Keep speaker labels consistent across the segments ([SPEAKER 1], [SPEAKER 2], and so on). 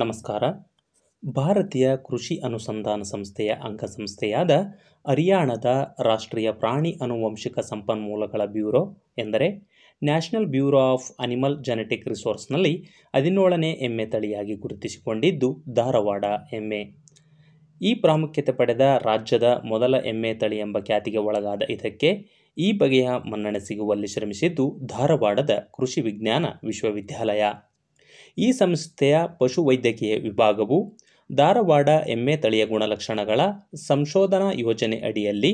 [SPEAKER 1] ನಮಸ್ಕಾರ ಭಾರತೀಯ ಕೃಷಿ ಅನುಸಂಧಾನ ಸಂಸ್ಥೆಯ ಅಂಗಸಂಸ್ಥೆಯಾದ ಹರಿಯಾಣದ ರಾಷ್ಟ್ರೀಯ ಪ್ರಾಣಿ ಅನುವಂಶಿಕ ಸಂಪನ್ಮೂಲಗಳ ಬ್ಯೂರೋ ಎಂದರೆ national bureau of animal genetic ರಿಸೋರ್ಸ್ನಲ್ಲಿ ಹದಿನೇಳನೇ ಎಮ್ಮೆ ತಳಿಯಾಗಿ ಗುರುತಿಸಿಕೊಂಡಿದ್ದು ಧಾರವಾಡ ಎಮ್ಮೆ ಈ ಪ್ರಾಮುಖ್ಯತೆ ಪಡೆದ ರಾಜ್ಯದ ಮೊದಲ ಎಮ್ಮೆ ತಳಿ ಎಂಬ ಖ್ಯಾತಿಗೆ ಒಳಗಾದ ಇದಕ್ಕೆ ಈ ಬಗೆಯ ಮನ್ನಣೆ ಸಿಗುವಲ್ಲಿ ಶ್ರಮಿಸಿದ್ದು ಧಾರವಾಡದ ಕೃಷಿ ವಿಜ್ಞಾನ ವಿಶ್ವವಿದ್ಯಾಲಯ ಈ ಸಂಸ್ಥೆಯ ಪಶುವೈದ್ಯಕೀಯ ವಿಭಾಗವು ಧಾರವಾಡ ಎಮ್ಮೆ ತಳಿಯ ಗುಣಲಕ್ಷಣಗಳ ಸಂಶೋಧನಾ ಯೋಜನೆ ಅಡಿಯಲ್ಲಿ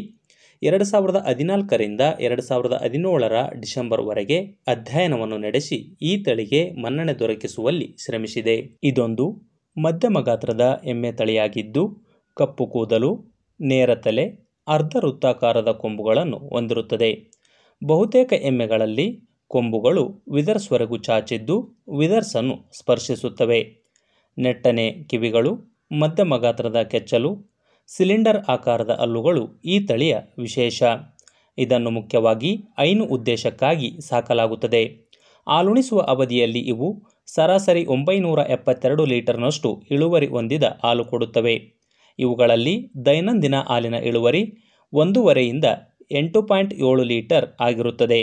[SPEAKER 1] ಎರಡು ಸಾವಿರದ ಹದಿನಾಲ್ಕರಿಂದ ಎರಡು ಸಾವಿರದ ಹದಿನೇಳರ ಡಿಸೆಂಬರ್ವರೆಗೆ ಅಧ್ಯಯನವನ್ನು ನಡೆಸಿ ಈ ತಳಿಗೆ ಮನ್ನಣೆ ದೊರಕಿಸುವಲ್ಲಿ ಶ್ರಮಿಸಿದೆ ಇದೊಂದು ಮಧ್ಯಮ ಗಾತ್ರದ ಎಮ್ಮೆ ತಳಿಯಾಗಿದ್ದು ಕಪ್ಪು ಕೂದಲು ನೇರ ತಲೆ ಅರ್ಧ ವೃತ್ತಾಕಾರದ ಕೊಂಬುಗಳನ್ನು ಹೊಂದಿರುತ್ತದೆ ಬಹುತೇಕ ಎಮ್ಮೆಗಳಲ್ಲಿ ಕೊಂಬುಗಳು ವಿದರ್ಸ್ವರೆಗೂ ಚಾಚಿದ್ದು ವಿದರ್ಸನ್ನು ಸ್ಪರ್ಶಿಸುತ್ತವೆ ನೆಟ್ಟನೆ ಕಿವಿಗಳು ಮಧ್ಯಮ ಗಾತ್ರದ ಕೆಚ್ಚಲು ಸಿಲಿಂಡರ್ ಆಕಾರದ ಹಲ್ಲುಗಳು ಈ ತಳಿಯ ವಿಶೇಷ ಇದನ್ನು ಮುಖ್ಯವಾಗಿ ಐನು ಉದ್ದೇಶಕ್ಕಾಗಿ ಸಾಕಲಾಗುತ್ತದೆ ಹಾಲುಣಿಸುವ ಅವಧಿಯಲ್ಲಿ ಇವು ಸರಾಸರಿ ಒಂಬೈನೂರ ಎಪ್ಪತ್ತೆರಡು ಲೀಟರ್ನಷ್ಟು ಇಳುವರಿ ಹೊಂದಿದ ಹಾಲು ಕೊಡುತ್ತವೆ ಇವುಗಳಲ್ಲಿ ದೈನಂದಿನ ಹಾಲಿನ ಇಳುವರಿ ಒಂದೂವರೆಯಿಂದ ಎಂಟು ಪಾಯಿಂಟ್ ಏಳು ಲೀಟರ್ ಆಗಿರುತ್ತದೆ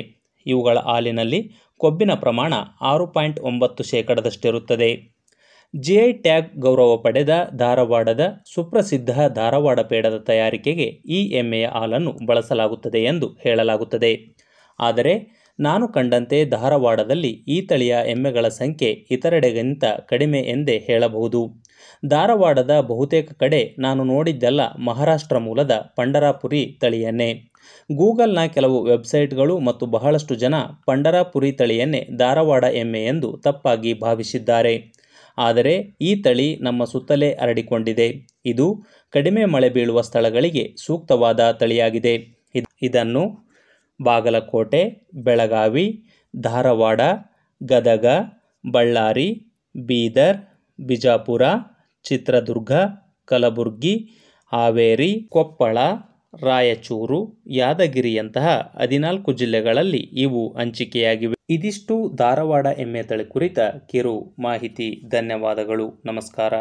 [SPEAKER 1] ಇವುಗಳ ಹಾಲಿನಲ್ಲಿ ಕೊಬ್ಬಿನ ಪ್ರಮಾಣ ಆರು ಪಾಯಿಂಟ್ ಒಂಬತ್ತು ಶೇಕಡದಷ್ಟಿರುತ್ತದೆ ಜಿಐ ಟ್ಯಾಗ್ ಗೌರವ ಪಡೆದ ಧಾರವಾಡದ ಸುಪ್ರಸಿದ್ಧ ಧಾರವಾಡ ಪೇಡದ ತಯಾರಿಕೆಗೆ ಈ ಎಮ್ಮೆಯ ಹಾಲನ್ನು ಬಳಸಲಾಗುತ್ತದೆ ಎಂದು ಹೇಳಲಾಗುತ್ತದೆ ಆದರೆ ನಾನು ಕಂಡಂತೆ ಧಾರವಾಡದಲ್ಲಿ ಈ ತಳಿಯ ಎಮ್ಮೆಗಳ ಸಂಖ್ಯೆ ಇತರೆಡೆಗಿಂತ ಕಡಿಮೆ ಎಂದೇ ಹೇಳಬಹುದು ಧಾರವಾಡದ ಬಹುತೇಕ ಕಡೆ ನಾನು ನೋಡಿದ್ದೆಲ್ಲ ಮಹಾರಾಷ್ಟ್ರ ಮೂಲದ ಪಂಡರಾಪುರಿ ತಳಿಯನ್ನೇ ಗೂಗಲ್ನ ಕೆಲವು ವೆಬ್ಸೈಟ್ಗಳು ಮತ್ತು ಬಹಳಷ್ಟು ಜನ ಪಂಡರಾಪುರಿ ತಳಿಯನ್ನೇ ಧಾರವಾಡ ಎಮ್ಮೆ ಎಂದು ತಪ್ಪಾಗಿ ಭಾವಿಸಿದ್ದಾರೆ ಆದರೆ ಈ ತಳಿ ನಮ್ಮ ಸುತ್ತಲೇ ಹರಡಿಕೊಂಡಿದೆ ಇದು ಕಡಿಮೆ ಮಳೆ ಬೀಳುವ ಸ್ಥಳಗಳಿಗೆ ಸೂಕ್ತವಾದ ತಳಿಯಾಗಿದೆ ಇದನ್ನು ಬಾಗಲಕೋಟೆ ಬೆಳಗಾವಿ ಧಾರವಾಡ ಗದಗ ಬಳ್ಳಾರಿ ಬೀದರ್ ಬಿಜಾಪುರ ಚಿತ್ರದುರ್ಗ ಕಲಬುರ್ಗಿ ಹಾವೇರಿ ಕೊಪ್ಪಳ ರಾಯಚೂರು ಯಾದಗಿರಿಯಂತಹ ಹದಿನಾಲ್ಕು ಜಿಲ್ಲೆಗಳಲ್ಲಿ ಇವು ಹಂಚಿಕೆಯಾಗಿವೆ ಇದಿಷ್ಟು ಧಾರವಾಡ ಎಮ್ಮೆ ತಳಿ ಕುರಿತ ಕಿರು ಮಾಹಿತಿ ಧನ್ಯವಾದಗಳು ನಮಸ್ಕಾರ